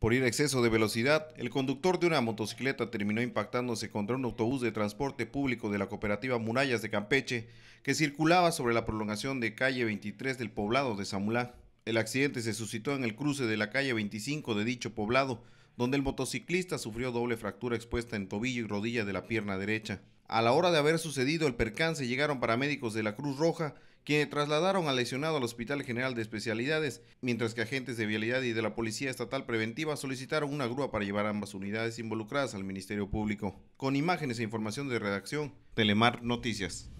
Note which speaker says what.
Speaker 1: Por ir exceso de velocidad, el conductor de una motocicleta terminó impactándose contra un autobús de transporte público de la cooperativa Murallas de Campeche, que circulaba sobre la prolongación de calle 23 del poblado de Samulá. El accidente se suscitó en el cruce de la calle 25 de dicho poblado, donde el motociclista sufrió doble fractura expuesta en tobillo y rodilla de la pierna derecha. A la hora de haber sucedido el percance llegaron paramédicos de la Cruz Roja, quienes trasladaron al lesionado al Hospital General de Especialidades, mientras que agentes de vialidad y de la Policía Estatal Preventiva solicitaron una grúa para llevar ambas unidades involucradas al Ministerio Público. Con imágenes e información de redacción, Telemar Noticias.